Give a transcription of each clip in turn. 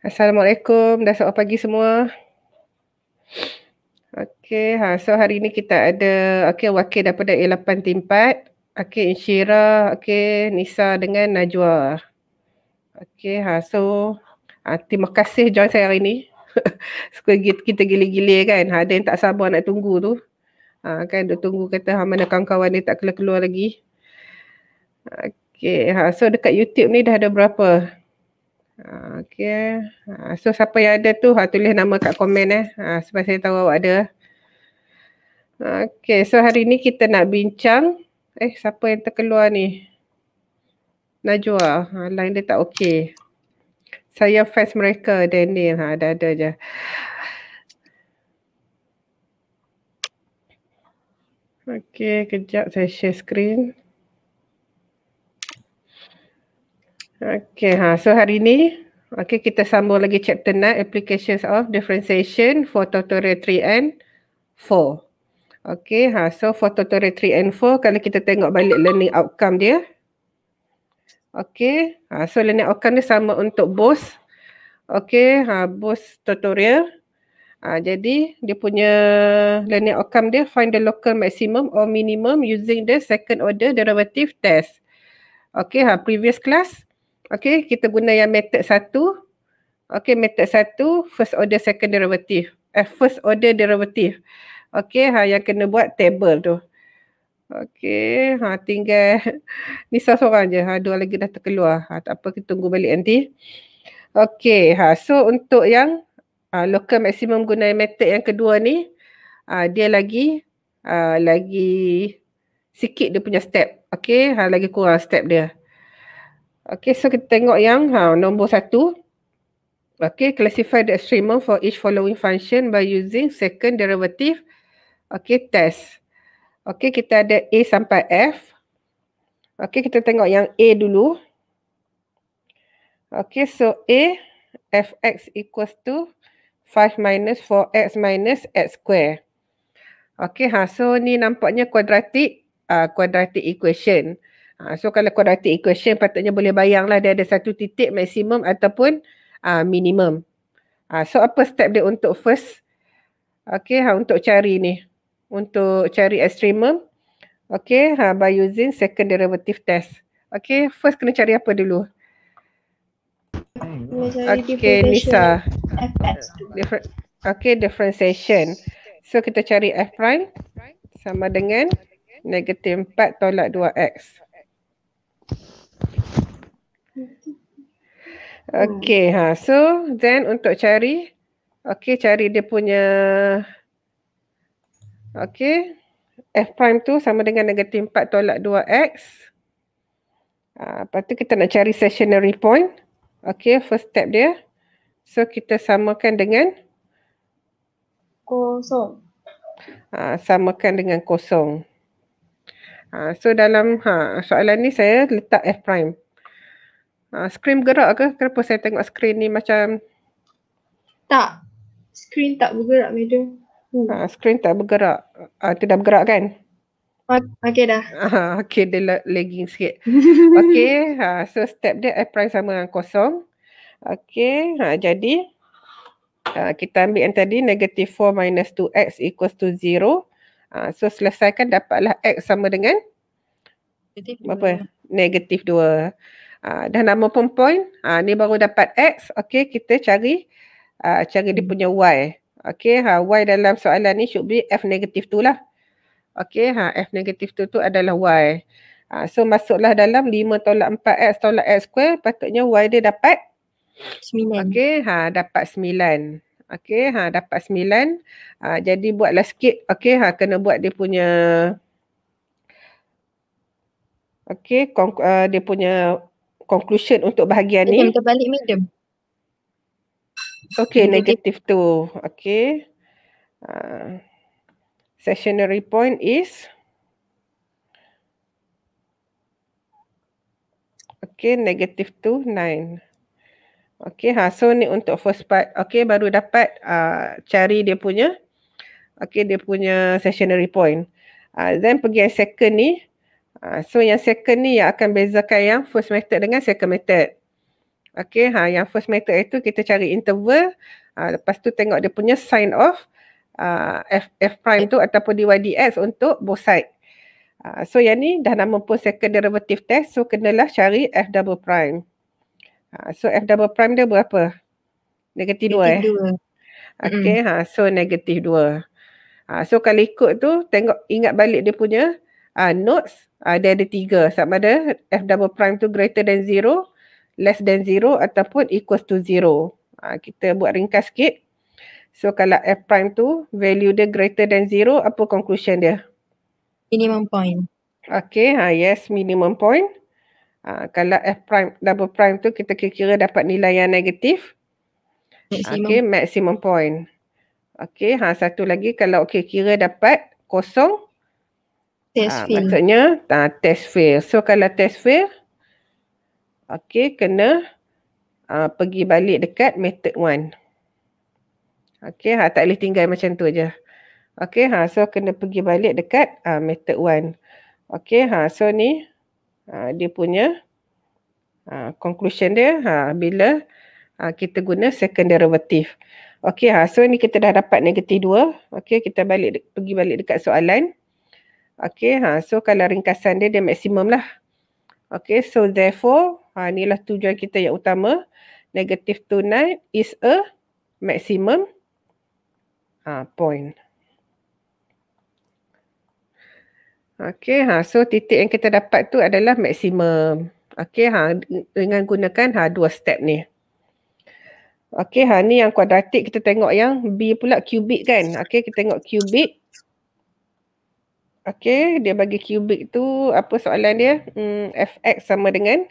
Assalamualaikum dah selamat pagi semua. Okey, ha, so hari ni kita ada okey wakil daripada A8 Timpat, okey Insyira, okey Nisa dengan Najwa. Okey, ha, so ha, terima kasih join saya hari ni. Suka kita gili-gili kan. Ha, ada yang tak sabar nak tunggu tu. Ha, kan dia tunggu kata ha, mana kawan-kawan dia tak keluar-keluar lagi. Okey, ha, so dekat YouTube ni dah ada berapa? Ah, okay. Ah, so siapa yang ada tu ha, tulis nama kat komen eh. Ha, supaya saya tahu awak ada. Okay so hari ni kita nak bincang. Eh siapa yang terkeluar ni? Najwa. Ha, line dia tak okay. Saya fans mereka Daniel. Ha, ada-ada je. Okay kejap saya share screen. Okay, ha. so hari ni okay, kita sambung lagi chapter 9 Applications of Differentiation for Tutorial 3 and 4. Okay, ha. so for Tutorial 3 and 4, kalau kita tengok balik learning outcome dia. Okay, ha. so learning outcome dia sama untuk both, Okay, ha. Both Tutorial. Ha. jadi, dia punya learning outcome dia find the local maximum or minimum using the second order derivative test. Okay, ha. previous class. Okay, kita guna yang method satu. Okay, method satu, first order, second derivative. Eh, first order derivative. Okay, ha, yang kena buat table tu. Okay, ha, tinggal ni seorang je. Ha, dua lagi dah terkeluar. Ha, tak apa, kita tunggu balik nanti. Okay, ha, so untuk yang uh, local maximum guna method yang kedua ni, uh, dia lagi uh, lagi sikit dia punya step. Okay, ha, lagi kurang step dia. Okay, so kita tengok yang ha, nombor satu. Okay, classify the extremum for each following function by using second derivative. Okay, test. Okay, kita ada A sampai F. Okay, kita tengok yang A dulu. Okay, so A, Fx equals to 5 minus 4x minus x square. Okay, ha, so ni nampaknya kuadratik, uh, ah, quadratic equation. Okay. Ha, so kalau korang equation patutnya boleh bayanglah dia ada satu titik maksimum ataupun uh, minimum. Uh, so apa step dia untuk first? Okay, ha, untuk cari ni. Untuk cari extremum. Okay, ha, by using second derivative test. Okay, first kena cari apa dulu? Hmm. Okay, Nisa. Okay, differentiation. So kita cari f prime sama dengan negative 4 tolak 2x. Okay, hmm. ha. So, then untuk cari, okay, cari dia punya, okay, F prime tu sama dengan negatif 4 tolak 2X. Ha, lepas tu kita nak cari stationary point. Okay, first step dia. So, kita samakan dengan? Kosong. Ha, samakan dengan kosong. Ha, so dalam ha, soalan ni saya letak F prime. Ha, screen gerak ke? Kenapa saya tengok screen ni macam? Tak. Screen tak bergerak, Madam. Hmm. Ha, screen tak bergerak. Ha, tu bergerak kan? Okey dah. Ha, Okey, dia lagging sikit. Okey, ha, so step dia F prime sama dengan kosong. Okey, ha, jadi ha, kita ambil yang tadi negative 4 minus 2x equals to 0. Uh, so selesaikan dapatlah X sama dengan negatif 2. Apa? Negatif 2. Uh, ha, dah nama pun point. Uh, ni baru dapat X. Okey, kita cari uh, cari dia hmm. punya Y. Okey, ha, Y dalam soalan ni should be F negatif tu lah. Okey, ha, F negatif tu tu adalah Y. Uh, so masuklah dalam 5 tolak 4X tolak X square patutnya Y dia dapat 9. Okey, ha, dapat 9. Okey ha dapat 9. Ha, jadi buatlah sikit okey ha kena buat dia punya okey uh, dia punya conclusion untuk bahagian ni. Kita balik medium. Ha, okey negatif tu. Okey. Uh, sessionary point is Okay, negative two, nine. Okey, ha, so ni untuk first part. Okey, baru dapat uh, cari dia punya. Okey, dia punya stationary point. Uh, then pergi yang second ni. Uh, so yang second ni yang akan bezakan yang first method dengan second method. Okey, ha, yang first method itu kita cari interval. Uh, lepas tu tengok dia punya sign off uh, F, prime tu ataupun DYDX untuk both side. Uh, so yang ni dah nama pun second derivative test. So kenalah cari F double prime. Ha, so F double prime dia berapa? Negatif 2 eh. Okay, mm. ha, so negatif 2. Ha, so kalau ikut tu, tengok ingat balik dia punya uh, notes, uh, dia ada tiga. Sama ada F double prime tu greater than 0, less than 0 ataupun equals to 0. Ha, kita buat ringkas sikit. So kalau F prime tu value dia greater than 0, apa conclusion dia? Minimum point. Okay, ha, yes minimum point. Ha, kalau F prime double prime tu kita kira-kira dapat nilai yang negatif. Maximum. Okay, maximum point. Okay, ha, satu lagi kalau okay, kira dapat kosong. Test ha, fail. Maksudnya ha, test fail. So kalau test fail, okay, kena ha, pergi balik dekat method one. Okay, ha, tak boleh tinggal macam tu je. Okay, ha, so kena pergi balik dekat ha, method one. Okay, ha, so ni Ha, dia punya ha, conclusion dia ha, bila ha, kita guna second derivative. Okey, ha, so ni kita dah dapat negatif dua. Okey, kita balik pergi balik dekat soalan. Okey, ha, so kalau ringkasan dia, dia maksimum lah. Okey, so therefore, ha, inilah tujuan kita yang utama. Negative 2 is a maximum ha, point. Okay, ha. so titik yang kita dapat tu adalah maksimum. Okay, ha. dengan gunakan ha, dua step ni. Okay, ha. ni yang kuadratik kita tengok yang B pula kubik kan. Okay, kita tengok kubik. Okay, dia bagi kubik tu apa soalan dia? Hmm, fx sama dengan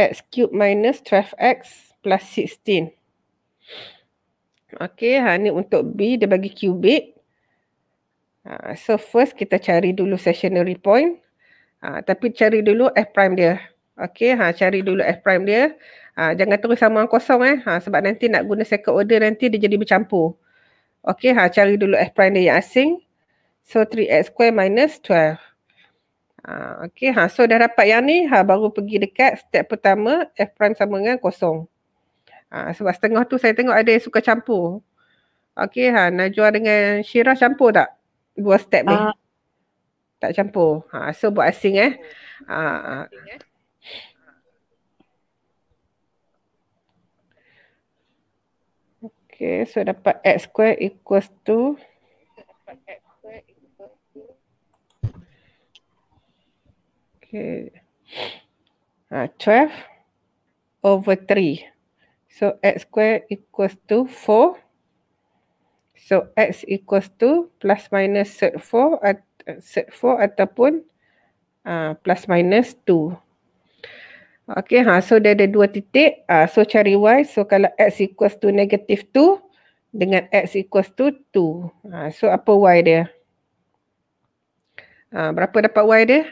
x cube minus 12x plus 16. Okay, ha. ni untuk B dia bagi kubik. Ha, so first kita cari dulu stationary point. Uh, tapi cari dulu F prime dia. Okay, ha, cari dulu F prime dia. Ha, jangan terus sama dengan kosong eh. Ha, sebab nanti nak guna second order nanti dia jadi bercampur. Okay, ha, cari dulu F prime dia yang asing. So 3X square minus 12. Ha, okay, ha, so dah dapat yang ni. Ha, baru pergi dekat step pertama F prime sama dengan kosong. Ha, sebab setengah tu saya tengok ada yang suka campur. Okay, ha, Najwa dengan Syirah campur tak? dua step ni. Uh, tak campur. Ha, so buat asing eh. Uh, asing, eh. Okay, so dapat x square equals to Okay. Ha, twelve over three. So x square equals to four. So x equals to plus minus set 4 set 4 ataupun uh, plus minus 2. Okay, ha, so dia ada dua titik. Uh, so cari y. So kalau x equals to negative 2 dengan x equals to 2. Uh, ha, so apa y dia? Uh, berapa dapat y dia?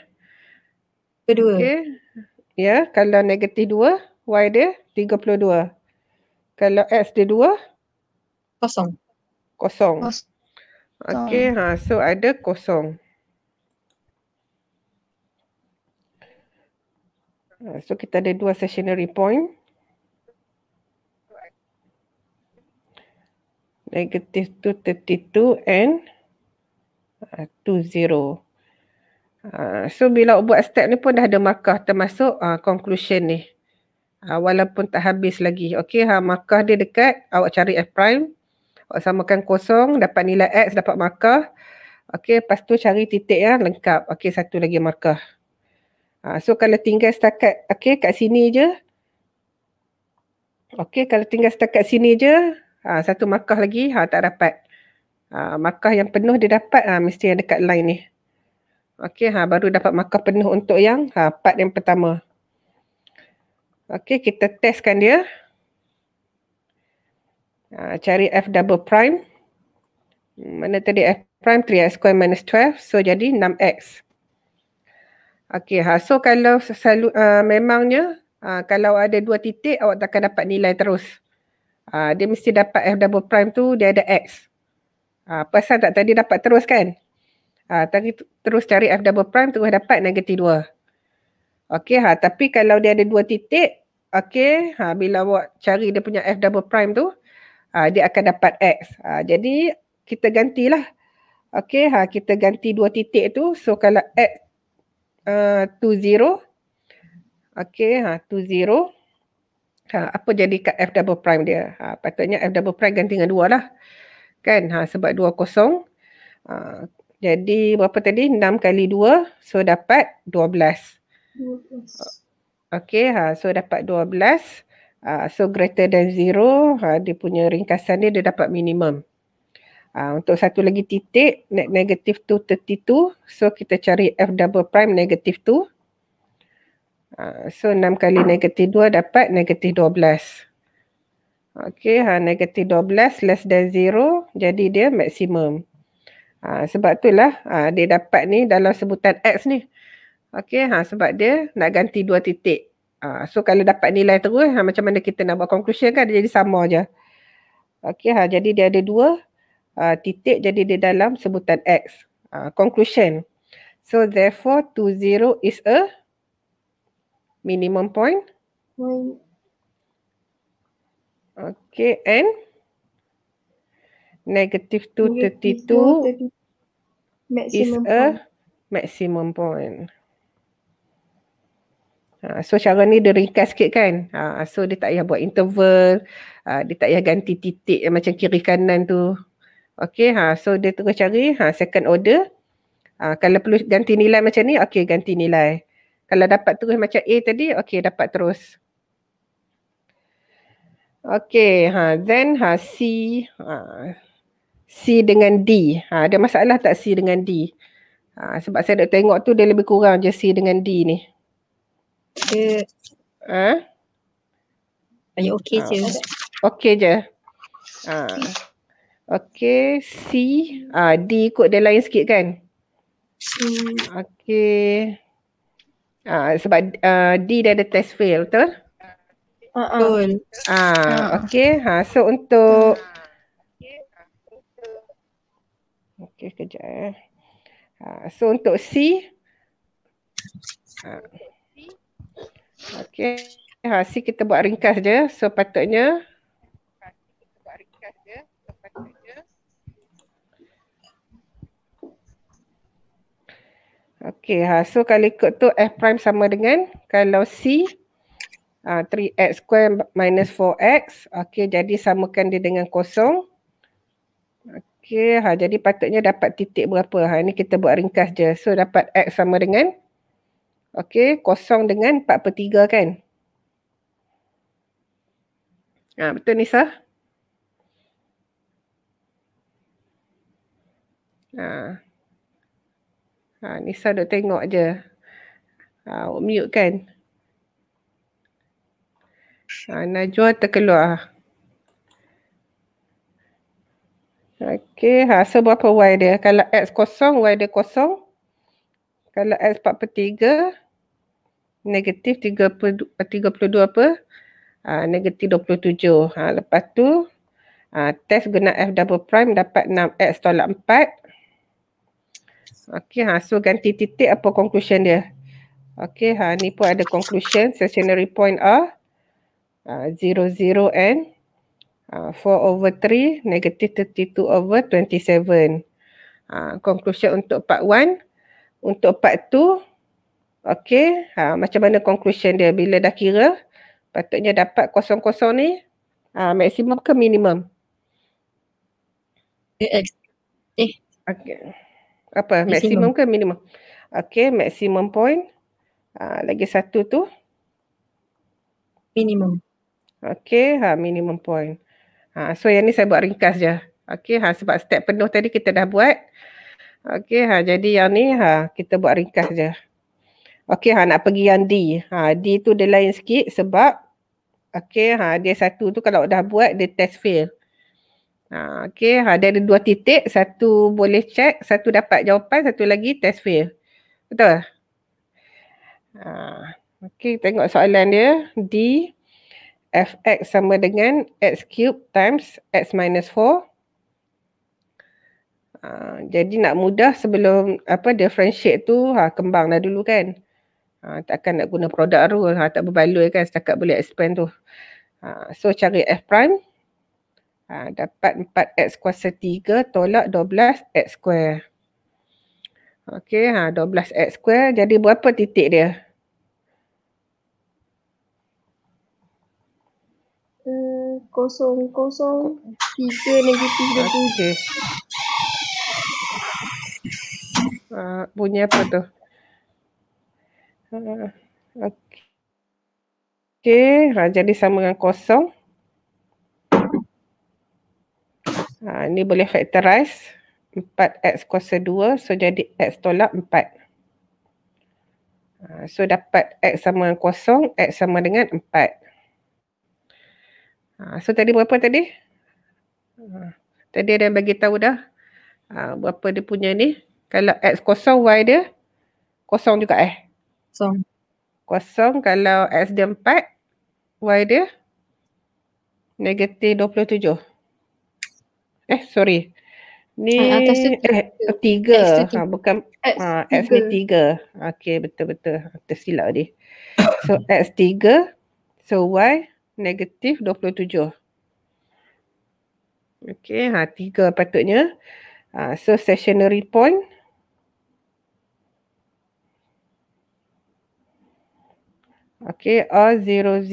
Kedua. Okay. Ya, yeah, kalau negatif 2, y dia 32. Kalau x dia 2? Kosong kosong. kosong. Okey, ha, so ada kosong. Ha, so kita ada dua stationary point. Negative 232 and 20. Ha, ha, so bila buat step ni pun dah ada markah termasuk conclusion ni. Walaupun tak habis lagi. Okay, ha, markah dia dekat. Awak cari F prime samakan kosong dapat nilai X dapat markah Okey lepas tu cari titik ya lengkap okey satu lagi markah ha, So kalau tinggal setakat okey kat sini je Okey kalau tinggal setakat sini je ha, satu markah lagi ha, tak dapat ha, Markah yang penuh dia dapat ha, mesti yang dekat line ni Okey ha, baru dapat markah penuh untuk yang ha, part yang pertama Okey kita testkan dia uh, cari F double prime mana tadi F prime 3X square minus 12 so jadi 6X Okey ha so kalau selalu uh, ah, memangnya uh, kalau ada dua titik awak takkan dapat nilai terus. Uh, dia mesti dapat f double prime tu dia ada x. Uh, pasal tak tadi dapat terus kan? Uh, tadi terus cari f double prime terus dapat negatif 2. Okey ha tapi kalau dia ada dua titik okey ha bila awak cari dia punya f double prime tu uh, ha, dia akan dapat X. Ha, jadi kita gantilah. Okey, ha, kita ganti dua titik tu. So kalau X uh, ah, to zero. Okey, ha, to zero. Ha, apa jadi kat F double prime dia? Ha, patutnya F double prime ganti dengan dua lah. Kan? Ha, sebab dua kosong. Ha, jadi berapa tadi? Enam kali dua, So dapat dua belas. Okey, ha, so dapat dua belas uh, so greater than zero uh, dia punya ringkasan dia dia dapat minimum uh, untuk satu lagi titik net negative tu 32 so kita cari f double prime negative 2 uh, so 6 kali negative 2 dapat negative 12 Okay, ha, negatif 12 less than zero, jadi dia maksimum. Ha, sebab itulah ha, dia dapat ni dalam sebutan X ni. Okay, ha, sebab dia nak ganti dua titik. Uh, so kalau dapat nilai terus ha, macam mana kita nak buat conclusion kan dia jadi sama je. Okey ha ah, jadi dia ada dua uh, titik jadi dia dalam sebutan x. Uh, conclusion. So therefore to zero is a minimum point. Okey, and negative 232 is a maximum point. Uh, so Sharon ni dia ringkas sikit kan. Uh, so dia tak payah buat interval. Uh, dia tak payah ganti titik yang macam kiri kanan tu. Okay ha, so dia terus cari ha, second order. Ha, kalau perlu ganti nilai macam ni, okay ganti nilai. Kalau dapat terus macam A tadi, okay dapat terus. Okay ha, then ha, C. Ha, C dengan D. Ha, ada masalah tak C dengan D? Ha, sebab saya dah tengok tu dia lebih kurang je C dengan D ni. Dia eh? Ha? Saya okey je. Ha. Okey je. Ha. Okey, C, ah D ikut dia lain sikit kan? Hmm. Okey. Ah sebab uh, D dah ada test fail, tu. Betul. Uh-uh. Ah, uh. okey. Ha, so untuk Okey, kejap eh. Ha, so untuk C ha. Okey. Ha, si kita buat ringkas je. So patutnya. Okay, si kita buat Ha, so kalau ikut tu F prime sama dengan kalau C. Ha, 3X square minus 4X. Okay, Jadi samakan dia dengan kosong. Okay, Ha, jadi patutnya dapat titik berapa. Ha, ini kita buat ringkas je. So dapat X sama dengan Okey, kosong dengan 4 per 3 kan? Ha, betul Nisa? Ha. Ha, Nisa duk tengok je. Ha, awak mute kan? Ha, Najwa terkeluar. Okey, ha, so berapa Y dia? Kalau X kosong, Y dia kosong. Kalau S 4 per 3, negatif 3 per 32 apa? Ha, negatif 27. Ha, ah, lepas tu, ha, test guna F double prime dapat 6X tolak 4. Okey, ha, so ganti titik apa conclusion dia? Okey, ha, ni pun ada conclusion. Stationary point A, ha, 0, 0N. Uh, 4 over 3, negatif 32 over 27. Uh, conclusion untuk part 1, untuk part tu okey ha macam mana conclusion dia bila dah kira patutnya dapat kosong-kosong ni ha maksimum ke minimum eh, eh, eh. okay. apa maksimum ke minimum okey maksimum point ha, lagi satu tu minimum okey ha minimum point ha so yang ni saya buat ringkas je okey ha sebab step penuh tadi kita dah buat Okey ha jadi yang ni ha kita buat ringkas je. Okey ha nak pergi yang D. Ha D tu dia lain sikit sebab okey ha dia satu tu kalau dah buat dia test fail. Ha okey ha dia ada dua titik, satu boleh check, satu dapat jawapan, satu lagi test fail. Betul? Ha okey tengok soalan dia D fx sama dengan x cube times x minus 4 Ha, jadi nak mudah sebelum apa differentiate tu ha, kembang dah dulu kan. Ha, takkan nak guna produk rule, ha, tak berbaloi kan setakat boleh expand tu. Ha, so cari F prime, ha, dapat 4X kuasa 3 tolak 12X square. Okay, ha, 12X square jadi berapa titik dia? Hmm, kosong kosong tiga negatif dua tujuh uh, bunyi apa tu? Uh, ah, okay, ah, jadi sama dengan kosong. Ha, ini boleh factorize 4x kuasa 2 so jadi x tolak 4. Ha, so dapat x sama dengan kosong, x sama dengan 4. so tadi berapa tadi? tadi ada yang bagi tahu dah ha, berapa dia punya ni. Kalau X kosong Y dia kosong juga eh? Kosong. Kosong kalau X dia empat Y dia negatif dua puluh tujuh. Eh sorry. Ni ah, eh, oh, ha, tiga. Eh, ha, bukan X, ha, X ni tiga. Okay betul-betul. Tersilap dia. So X tiga. So Y negatif dua puluh tujuh. Okay, ha, tiga patutnya. Ha, so, stationary point. Okay, A00.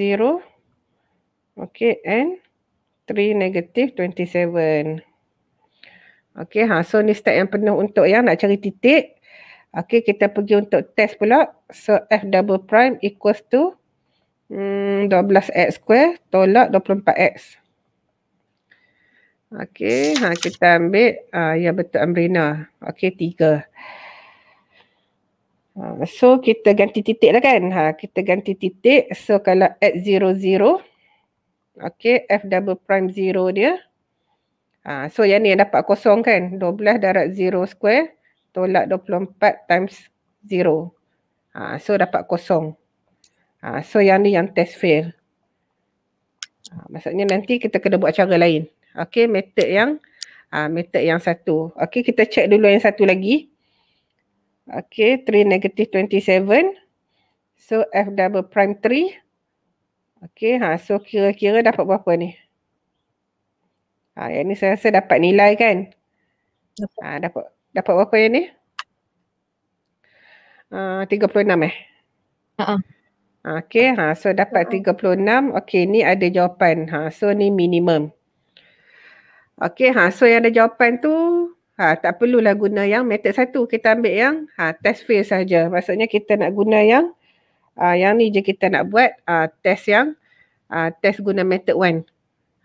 Okay, n 3 negative 27. Okay, ha, so ni step yang penuh untuk yang nak cari titik. Okay, kita pergi untuk test pula. So, F double prime equals to hmm, 12x square tolak 24x. Okay, ha, kita ambil uh, ah, yang betul Amrina. Okay, 3. Ha, so kita ganti titik lah kan. Ha, kita ganti titik. So kalau at 0, okay, F double prime 0 dia. Ha, so yang ni dapat kosong kan. 12 darat 0 square tolak 24 times 0. Ha, so dapat kosong. Ha, so yang ni yang test fail. Ha, maksudnya nanti kita kena buat cara lain. Okay, method yang ha, method yang satu. Okay, kita check dulu yang satu lagi. Okay, 3 negative 27. So, F double prime 3. Okay, ha, so kira-kira dapat berapa ni? Ha, yang ni saya rasa dapat nilai kan? Dapat. Ha, dapat, dapat berapa yang ni? Ha, uh, 36 eh? Uh Okay, ha, so dapat uh -uh. 36. Okay, ni ada jawapan. Ha, so, ni minimum. Okay, ha, so yang ada jawapan tu ha, tak perlulah guna yang method satu. Kita ambil yang ha, test fail saja. Maksudnya kita nak guna yang ha, yang ni je kita nak buat ha, test yang ha, test guna method one.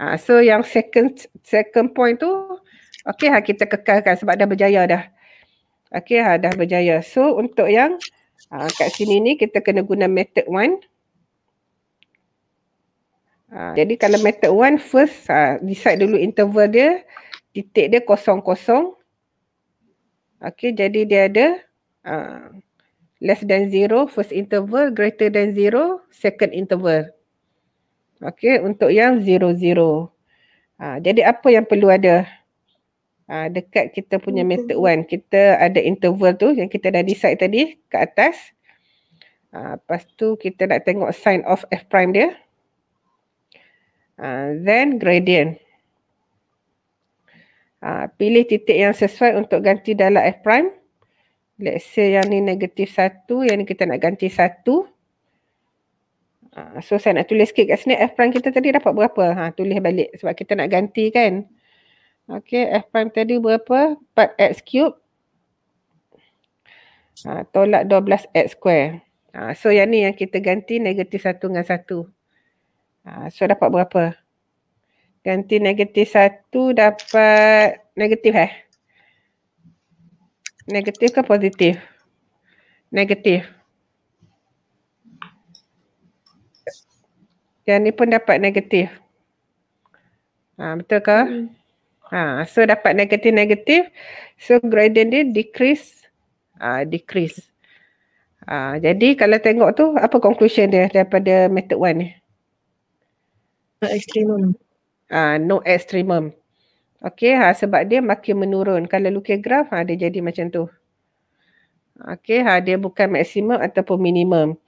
Ha, so yang second second point tu okay ha, kita kekalkan sebab dah berjaya dah. Okay ha, dah berjaya. So untuk yang ha, kat sini ni kita kena guna method one. Ha, jadi kalau method one first ha, decide dulu interval dia titik dia kosong-kosong Okay, jadi dia ada uh, less than zero first interval, greater than zero second interval. Okay, untuk yang zero zero. Uh, jadi apa yang perlu ada? Uh, dekat kita punya method one, kita ada interval tu yang kita dah decide tadi ke atas. Uh, lepas tu kita nak tengok sign of f prime dia. Uh, then gradient uh, pilih titik yang sesuai untuk ganti dalam F prime. Let's say yang ni negatif satu, yang ni kita nak ganti satu. Ha, so saya nak tulis sikit kat sini F prime kita tadi dapat berapa? Ha, tulis balik sebab kita nak ganti kan. Okay F prime tadi berapa? 4X cube. Ha, tolak 12X square. Ha, so yang ni yang kita ganti negatif 1 dengan 1. Ha, so dapat berapa? Ganti negatif satu dapat negatif eh? Negatif ke positif? Negatif. Yang ni pun dapat negatif. Ha, betul ke? Hmm. Ha, so dapat negatif-negatif. So gradient dia decrease. ha, decrease. Ha, jadi kalau tengok tu apa conclusion dia daripada method one ni? Extremum uh, ah, no extremum. Okay, ha, sebab dia makin menurun. Kalau leukemia graf, ha, dia jadi macam tu. Okay, ha, dia bukan maksimum ataupun minimum.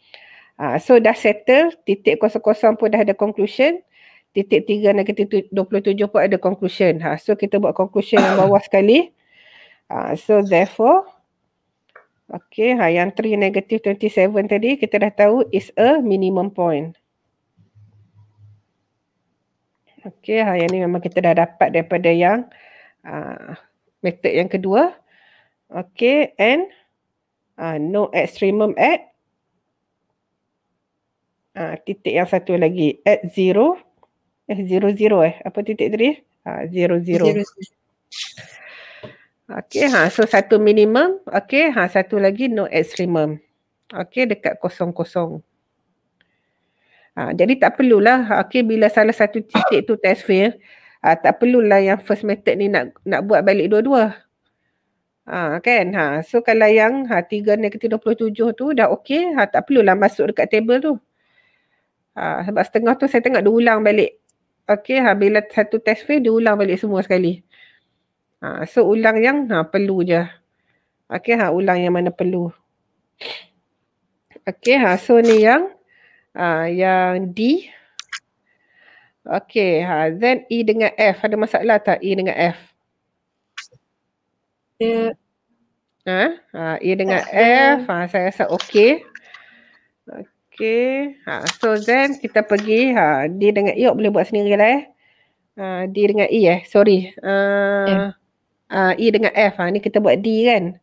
Ha, so dah settle, titik kosong-kosong pun dah ada conclusion. Titik tiga negatif 27 pun ada conclusion. Ha, so kita buat conclusion yang bawah sekali. Ha, so therefore, okay, ha, yang 3 negatif 27 tadi kita dah tahu is a minimum point. Okey, ha, yang ni memang kita dah dapat daripada yang uh, method yang kedua. Okey, and uh, no extremum at uh, titik yang satu lagi. At zero. Eh, zero zero eh. Apa titik tadi? Uh, zero zero. zero. Okey, ha, so satu minimum. Okey, ha, satu lagi no extremum. Okey, dekat kosong-kosong. Ha, jadi tak perlulah ha, okay, bila salah satu titik tu test fail ha, tak perlulah yang first method ni nak nak buat balik dua-dua. Ha, kan? Ha, so kalau yang ha, 3 negatif 27 tu dah okay ha, tak perlulah masuk dekat table tu. Ha, sebab setengah tu saya tengok dia ulang balik. Okay, ha, bila satu test fail dia ulang balik semua sekali. Ha, so ulang yang ha, perlu je. Okay, ha, ulang yang mana perlu. Okay, ha, so ni yang uh, yang D. Okay, ha, then E dengan F. Ada masalah tak E dengan F? Yeah. Ha? Ha, e dengan yeah. F, ha, saya rasa okay. Okay, ha, so then kita pergi ha, D dengan E. boleh buat sendiri lah eh. Ha, D dengan E eh, sorry. Uh, ya. yeah. uh, ah, e dengan F, ha, ni kita buat D kan?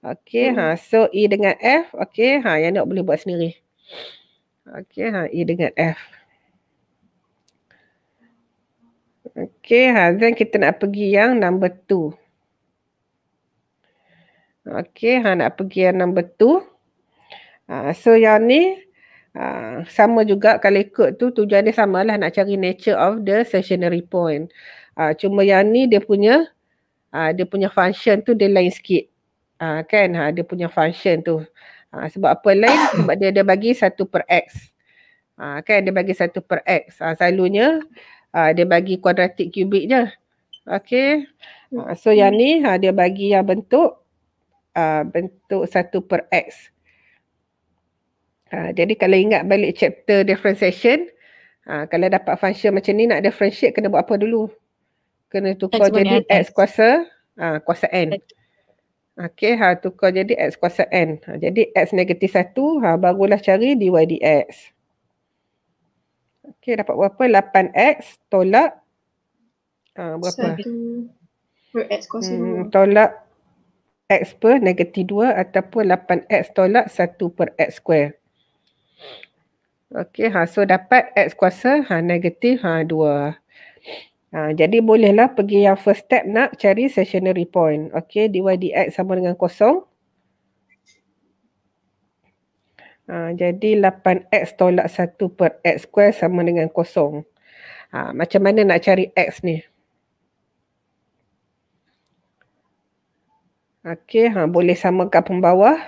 Okay, hmm. ha, so E dengan F, okay, ha, yang nak boleh buat sendiri. Okay. Okey, ha, E dengan F. Okey, ha, then kita nak pergi yang number two. Okey, ha, nak pergi yang number two. Ha, so yang ni ha, sama juga kalau ikut tu tujuan dia lah nak cari nature of the stationary point. Ha, cuma yang ni dia punya ha, dia punya function tu dia lain sikit. Ha, kan ha, dia punya function tu. Ha, sebab apa lain? Sebab dia, ada bagi satu per X. Ha, kan dia bagi satu per X. Ha, selalunya ha, dia bagi kuadratik kubik je. Okay. Ha, so yang ni ha, dia bagi yang bentuk ha, bentuk satu per X. Ha, jadi kalau ingat balik chapter differentiation, ha, kalau dapat function macam ni nak differentiate kena buat apa dulu? Kena tukar jadi X kuasa ha, kuasa N. Betul. Okey, ha, tukar jadi x kuasa n. Ha, jadi x negatif 1, ha, barulah cari dy dx. Okey, dapat berapa? 8x tolak ha, berapa? 1 per x kuasa hmm, 2. Tolak x per negatif 2 ataupun 8x tolak 1 per x square. Okey, ha, so dapat x kuasa ha, negatif ha, 2. Ha, jadi bolehlah pergi yang first step nak cari stationary point. Okay, dy dx sama dengan kosong. Ha, jadi 8x tolak 1 per x square sama dengan kosong. Ha, macam mana nak cari x ni? Okey, ha, boleh samakan pembawah.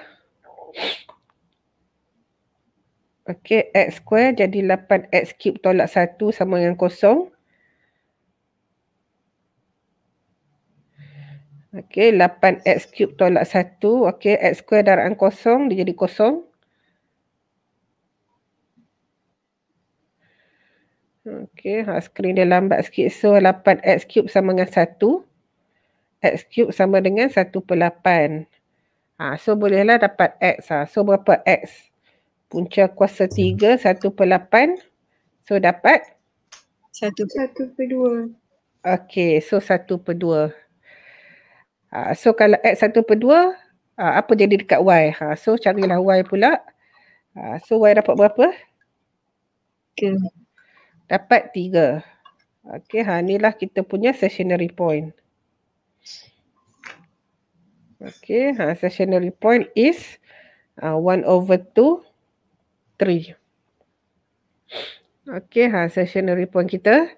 Okey, x square jadi 8x cube tolak 1 sama dengan kosong. Okey, 8x cube tolak 1. Okey, x square darang kosong, dia jadi kosong. Okey, ha, screen dia lambat sikit. So, 8x cube sama dengan 1. x cube sama dengan 1 per 8. Ha, so, bolehlah dapat x. Ha. So, berapa x? Punca kuasa 3, 1 per 8. So, dapat? 1 per 2. Okey, so 1 per 2. Uh, so kalau X 1 per 2, uh, ha, apa jadi dekat Y? Ha, uh, so carilah Y pula. uh, so Y dapat berapa? Okay, Dapat 3. Okay, ha, inilah kita punya stationary point. Okay, ha, stationary point is uh, over 2, 3. Okay, ha, stationary point kita.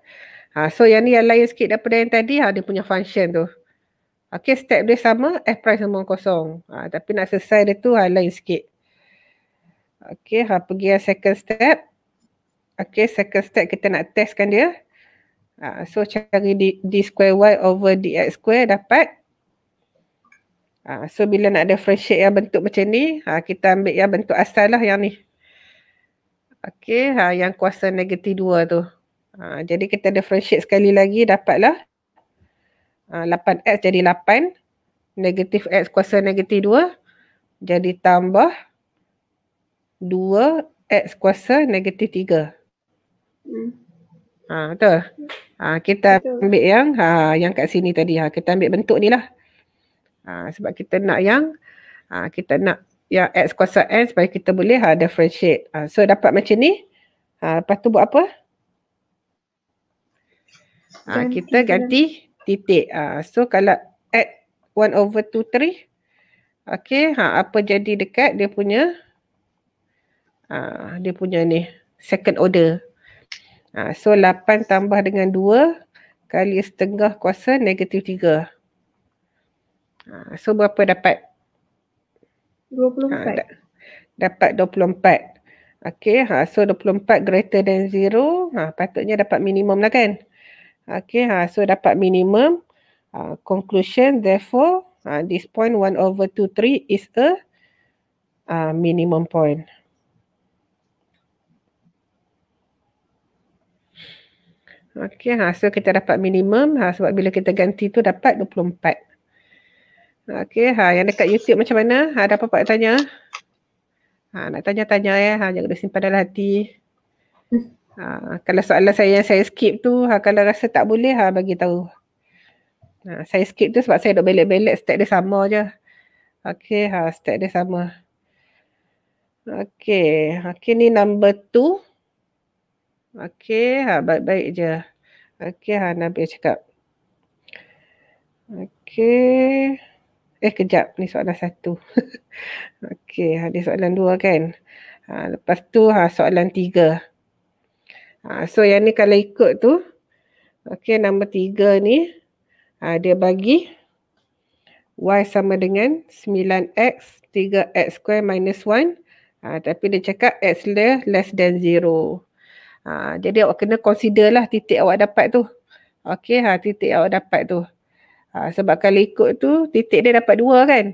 Ha, so yang ni yang lain sikit daripada yang tadi, ha, dia punya function tu. Okay, step dia sama, F prime sama kosong. Ha, tapi nak selesai dia tu ha, lain sikit. Okay, ha, pergi yang second step. Okay, second step kita nak testkan dia. Ha, so, cari d, d square y over dx square dapat. Ha, so, bila nak differentiate yang bentuk macam ni, ha, kita ambil yang bentuk asal lah yang ni. Okay, ha, yang kuasa negatif 2 tu. Ha, jadi, kita differentiate sekali lagi dapatlah. 8X ha, jadi 8. Negatif X kuasa negatif 2. Jadi tambah 2X kuasa negatif 3. Hmm. Ha, betul? Ha, kita betul. ambil yang ha, yang kat sini tadi. Ha. Kita ambil bentuk ni lah. Ha, sebab kita nak yang ha, kita nak yang X kuasa N supaya kita boleh ha, differentiate. Ha, so dapat macam ni. Ha, lepas tu buat apa? Ha, ganti kita ganti titik. Uh, so kalau add 1 over 2 3 okay, ha apa jadi dekat dia punya uh, dia punya ni second order. Uh, so 8 tambah dengan 2 kali setengah kuasa negatif 3. Uh, so berapa dapat? 24. Ha, dapat 24. Okay, ha, so 24 greater than 0, ha, patutnya dapat minimum lah kan? Okay, ha, so dapat minimum. Ha, conclusion, therefore, ha, this point 1 over 2, 3 is a ha, minimum point. Okay, ha, so kita dapat minimum ha, sebab bila kita ganti tu dapat 24. Okay, ha, yang dekat YouTube macam mana? Ha, ada apa-apa tanya? Ha, nak tanya-tanya ya, ha, jangan simpan dalam hati. Hmm. Ha, kalau soalan saya yang saya skip tu, ha, kalau rasa tak boleh, ha, bagi tahu. Ha, saya skip tu sebab saya duduk belak belak step dia sama je. Okay, ha, step dia sama. Okay, okay ni number two. Okay, ha, baik-baik je. Okay, ha, Nabi cakap. Okay. Eh, kejap. Ni soalan satu. okay, ada ha, soalan dua kan. Ha, lepas tu ha, soalan tiga. Okay. Ha, so yang ni kalau ikut tu. okey, nombor tiga ni. Ha, dia bagi. Y sama dengan 9X 3X square minus 1. Ha, tapi dia cakap X dia less than 0. Ha, jadi awak kena consider lah titik awak dapat tu. okey, ha, titik awak dapat tu. Ha, sebab kalau ikut tu titik dia dapat 2 kan.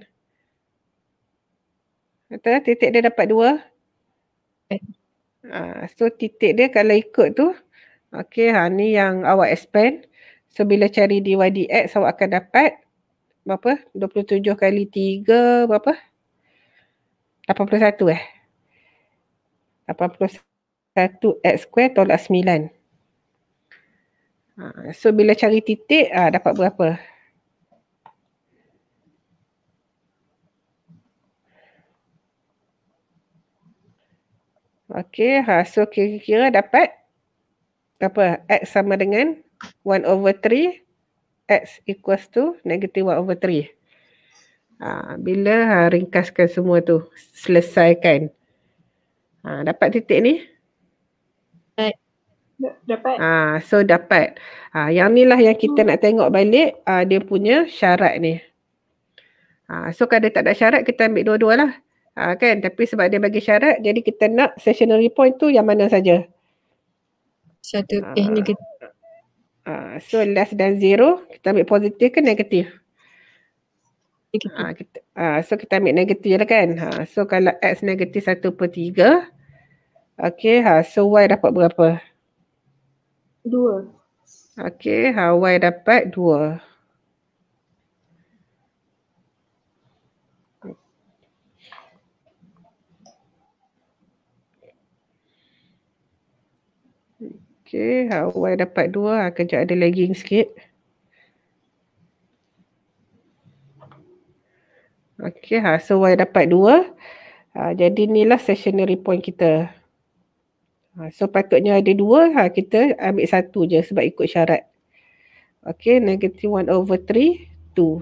Kata titik dia dapat 2. Ha, so titik dia kalau ikut tu okay, ha ni yang awak expand so bila cari di YDX awak akan dapat berapa 27 kali 3 berapa 81 eh 81 x square tolak 9 ha, so bila cari titik ha, dapat berapa Okay, ha, so kira-kira dapat apa? X sama dengan 1 over 3. X equals to negative 1 over 3. Ha, bila ha, ringkaskan semua tu, selesaikan. Ha, dapat titik ni? Dapat. dapat. Ha, so dapat. Ah, yang ni lah yang kita hmm. nak tengok balik Ah, dia punya syarat ni. Ah, so kalau dia tak ada syarat kita ambil dua-dua lah. Ha, kan? Tapi sebab dia bagi syarat, jadi kita nak sessionary point tu yang mana saja? Satu ha. eh negatif. Ha. so less than zero, kita ambil positif ke negatif? Negatif. Ha, kita, ha, so kita ambil negatif lah kan. Ha, so kalau X negatif satu per tiga, Okay, ha, so Y dapat berapa? Dua. Okay, ha, Y dapat dua. Okay, Hawa dapat dua. Ah, kerja ada lagging sikit. Okay, ha, ah, so Y dapat dua. Ha, jadi inilah stationary point kita. Ha, so patutnya ada dua, ha, kita ambil satu je sebab ikut syarat. Okay, negative one over three, two.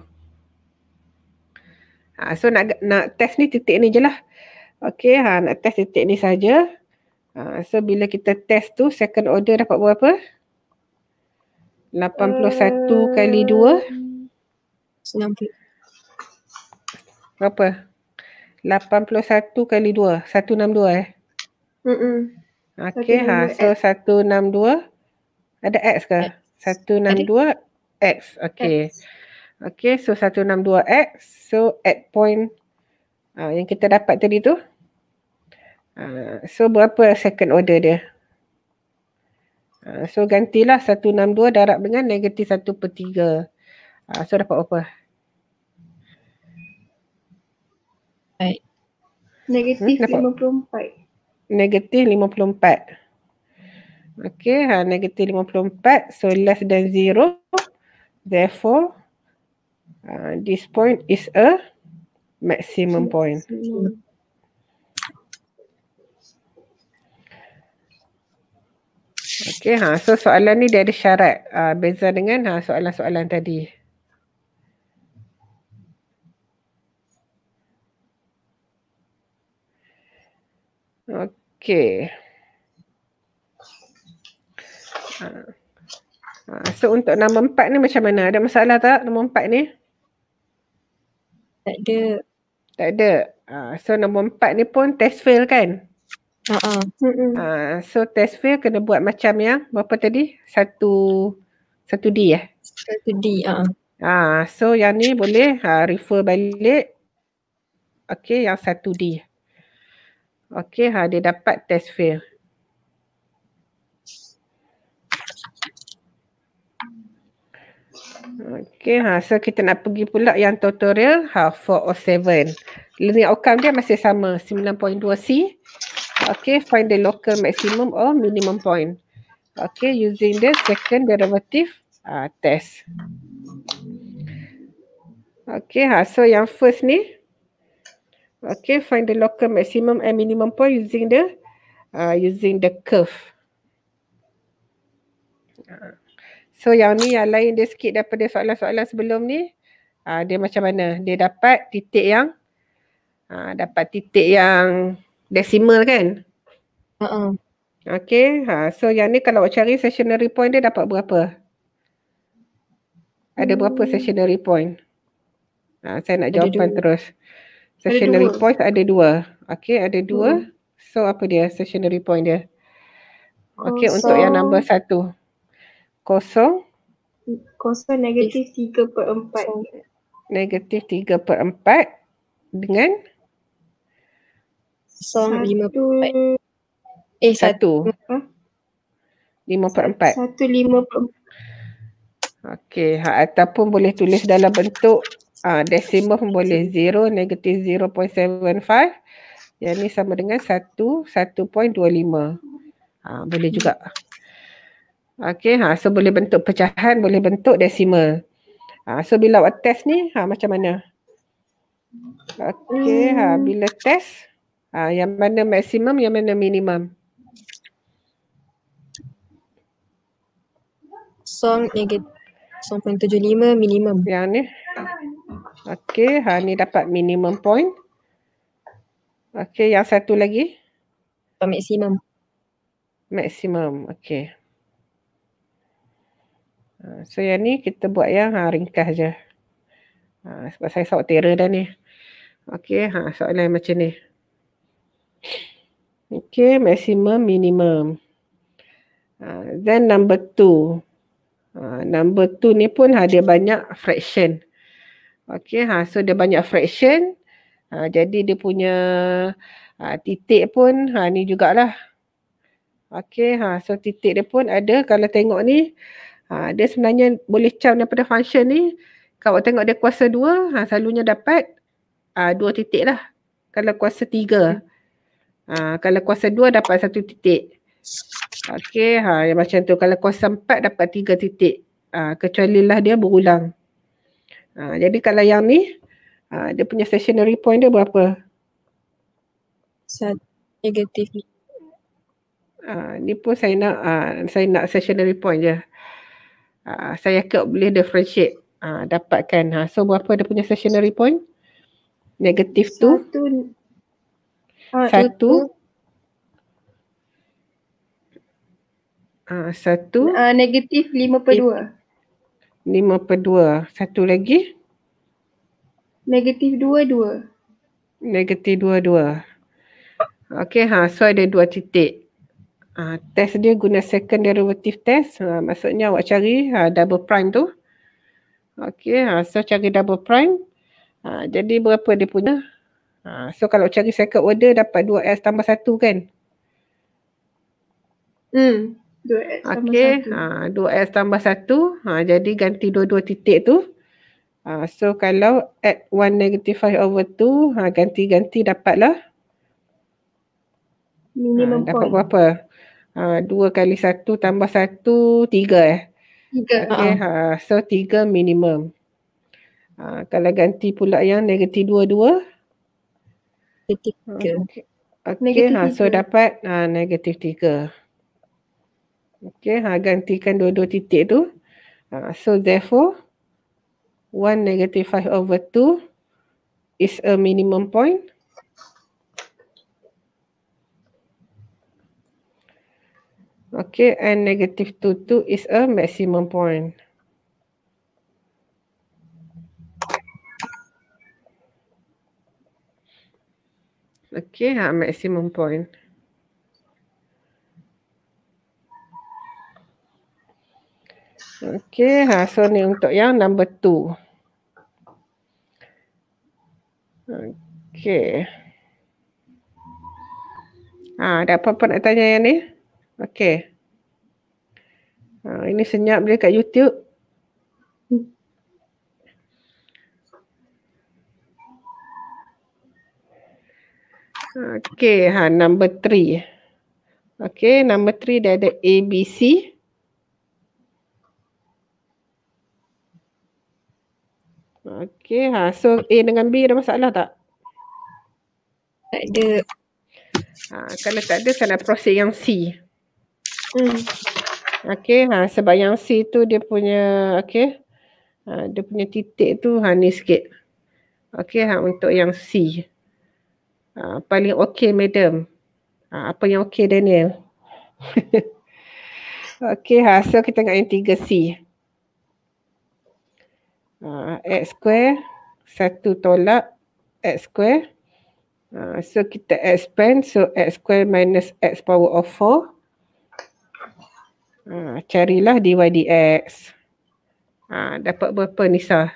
Ha, so nak nak test ni titik ni je lah. Okay, ha, nak test titik ni saja. Ah, so bila kita test tu second order dapat eh, berapa? 81 uh, kali 2 90 Berapa? 81 kali 2 162 eh? Mm-mm. Okay ha. so 162 Ada X ke? X. 162 ada. X Okay X. Okay so 162 X So at point uh, yang kita dapat tadi tu Ah, so berapa second order dia? Ah, so gantilah 162 darab dengan negatif 1 per 3. Ah, so dapat apa? Negatif hmm, 54. Negatif 54. Okay, ha, negatif 54. So less than 0. Therefore, uh, this point is a maximum point. Maximum. Okey, ha, so soalan ni dia ada syarat uh, beza dengan ha, soalan-soalan tadi. Okey. Ha. Ha, so untuk nombor empat ni macam mana? Ada masalah tak nombor empat ni? Tak ada. Tak ada. Ha, so nombor empat ni pun test fail kan? Uh-uh. Uh, so test fail kena buat macam yang berapa tadi? Satu satu D ya? Satu D. Uh. Uh, so yang ni boleh uh, refer balik. Okay yang satu D. Okay ha, ah, dia dapat test fail. Okay ha, so kita nak pergi pula yang tutorial ha, 407. Learning outcome dia masih sama 9.2C. Okay, find the local maximum or minimum point. Okay, using the second derivative uh, test. Okay, ha, so yang first ni. Okay, find the local maximum and minimum point using the uh, using the curve. So yang ni yang lain dia sikit daripada soalan-soalan sebelum ni. Uh, dia macam mana? Dia dapat titik yang uh, dapat titik yang decimal kan? Uh-uh. Okay, ha, so yang ni kalau awak cari sessionary point dia dapat berapa? Ada hmm. berapa hmm. sessionary point? Ha, saya nak jawapan terus. Sessionary point ada dua. Okay, ada dua. Hmm. So apa dia sessionary point dia? Oh, okay, untuk yang nombor satu. Kosong. Kosong negatif empat. Negatif 3.4 dengan? 3.4. 3.4 satu... Eh satu. Lima empat eh, empat. Satu lima empat. Okey. Ha, ataupun boleh tulis dalam bentuk uh, decimal pun boleh. Zero negatif zero point seven five. Yang ni sama dengan satu satu point dua lima. Ha, boleh juga. Okey. Ha, so boleh bentuk pecahan. Boleh bentuk decimal. Ha, so bila awak test ni ha, macam mana? Okey. Ha, hmm. bila test. Uh, yang mana maksimum, yang mana minimum. Song negatif. 0.75 minimum. Yang ni. Okey, ha ni dapat minimum point. Okey, yang satu lagi. Som Maximum, Maksimum, okey. Ha, so yang ni kita buat yang ha, ringkas je. Ha, sebab saya sok terror dah ni. Okey, ha, soalan macam ni. Okay, maximum, minimum. Uh, then number two. Uh, number two ni pun ada ha, banyak fraction. Okay, ha, so dia banyak fraction. Uh, jadi dia punya uh, titik pun ha, ni jugalah. Okay, ha, so titik dia pun ada. Kalau tengok ni, ha, dia sebenarnya boleh cam daripada function ni. Kalau tengok dia kuasa dua, ha, selalunya dapat uh, dua titik lah. Kalau kuasa tiga. Okay. Ha, kalau kuasa dua dapat satu titik. Okey, ha, yang macam tu. Kalau kuasa empat dapat tiga titik. Ha, kecuali lah dia berulang. Ha, jadi kalau yang ni, ha, dia punya stationary point dia berapa? Satu negatif. Ha, ni pun saya nak ha, saya nak stationary point je. Ha, saya kira boleh differentiate. Ha, dapatkan. Ha, so berapa dia punya stationary point? Negatif tu? Satu, Ah, satu ah satu ah negatif per dua, lima per dua. satu lagi negatif dua, dua. negatif dua, dua. okey ha so ada dua titik ah test dia guna second derivative test ha, maksudnya awak cari ha, double prime tu okey ha so cari double prime ha, jadi berapa dia punya Ha, so kalau cari second order dapat 2S tambah 1 kan? Hmm. 2S okay. tambah 1. Ha, 2S tambah 1. Ha, jadi ganti dua dua titik tu. Ha, so kalau add 1 negative 5 over 2, ha, ganti-ganti dapatlah. Minimum ha, dapat point. Dapat berapa? Ha, 2 kali 1 tambah 1, 3 eh. 3. Okay, ha. ha. So 3 minimum. Ha, kalau ganti pula yang negative 2, 2 negatif oh, Okay, ha, so dapat ha, negatif tiga. Okay, ha, gantikan dua-dua titik tu. Ha, so therefore, one negative five over two is a minimum point. Okay, and negative two two is a maximum point. Ok, ah, mettiamo un po' in. Ok, ha ah, sono untuk yang number 2. Ok. Ha, ada apa-apa nak tanya yang ni? Ok. Ha, ah, ini senyap dia kat YouTube. Okay, ha, number three. Okay, number three dia ada A, B, C. Okay, ha, so A dengan B ada masalah tak? Tak ada. Ha, kalau tak ada, saya proses yang C. Hmm. Okay, ha, sebab yang C tu dia punya, okay. Ha, dia punya titik tu ha, ni sikit. Okay, ha, untuk yang C. Ha, paling okey madam. Uh, apa yang okey Daniel? okey ha, so kita tengok yang 3C. Uh, X square, satu tolak X square. Uh, so kita expand, so X square minus X power of 4. Uh, carilah dy dx. Uh, dapat berapa Nisa?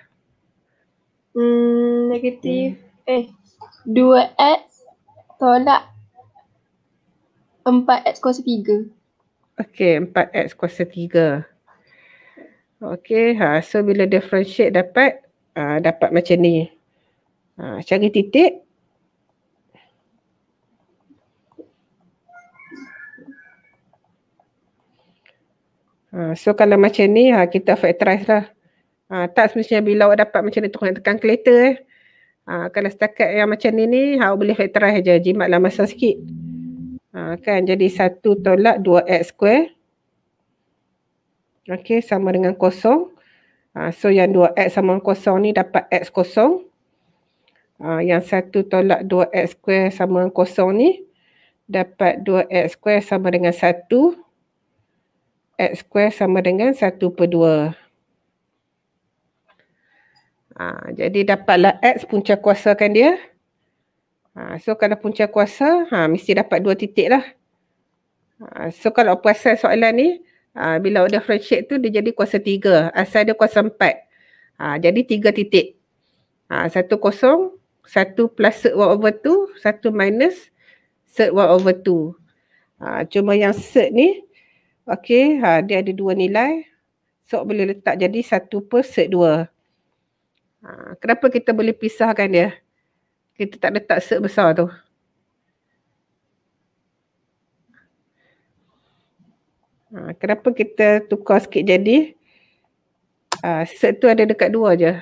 Hmm, negatif. Hmm. Eh, 2x tolak 4x kuasa 3. okey 4x kuasa 3. okey ha, so bila differentiate dapat, ha, dapat macam ni. Ha, cari titik. Ha, so kalau macam ni, ha, kita factorize lah. Ha, tak semestinya bila awak dapat macam ni, tu nak tekan kereta eh. Ha, kalau setakat yang macam ni ni, hau boleh factorize je. Jimatlah masa sikit. Ha, kan jadi 1 tolak 2x square. Okay sama dengan kosong. Ha, so yang 2x sama dengan kosong ni dapat x kosong. Ha, yang 1 tolak 2x square sama dengan kosong ni dapat 2x square sama dengan 1. x square sama dengan 1 per 2. Ha, jadi dapatlah X punca kuasa kan dia. Ha, so kalau punca kuasa, ha, mesti dapat dua titik lah. Ha, so kalau puasan soalan ni, ha, bila order differentiate tu dia jadi kuasa tiga. Asal dia kuasa empat. Ha, jadi tiga titik. Ha, satu kosong, satu plus third one over two, satu minus third one over two. Ha, cuma yang third ni, okay, ha, dia ada dua nilai. So boleh letak jadi satu per third dua. Ha, kenapa kita boleh pisahkan dia? Kita tak letak set besar tu. Ha, kenapa kita tukar sikit jadi ha, set tu ada dekat dua je.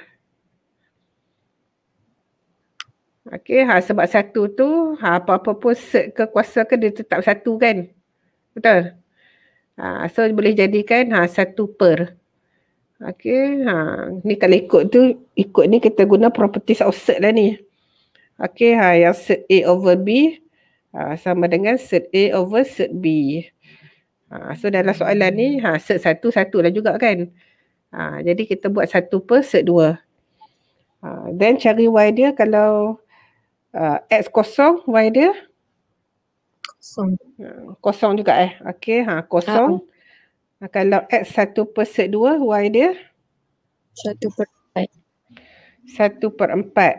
Okay, ha, sebab satu tu ha, apa-apa pun set ke kuasa ke dia tetap satu kan. Betul? Ha, so boleh jadikan ha, satu per. Okay. Okay, ha. ni kalau ikut tu, ikut ni kita guna properties of cert lah ni. Okay, ha. yang cert A over B ha. sama dengan cert A over cert B. Ha. So dalam soalan ni, ha. cert satu, satu lah juga kan. Ha. Jadi kita buat satu per cert dua. Ha. Then cari Y dia kalau uh, X kosong, Y dia? Kosong. Ha, kosong juga eh. Okay, ha. kosong. Ha. ha. Ah, kalau X satu per set dua Y dia? satu per empat satu per empat.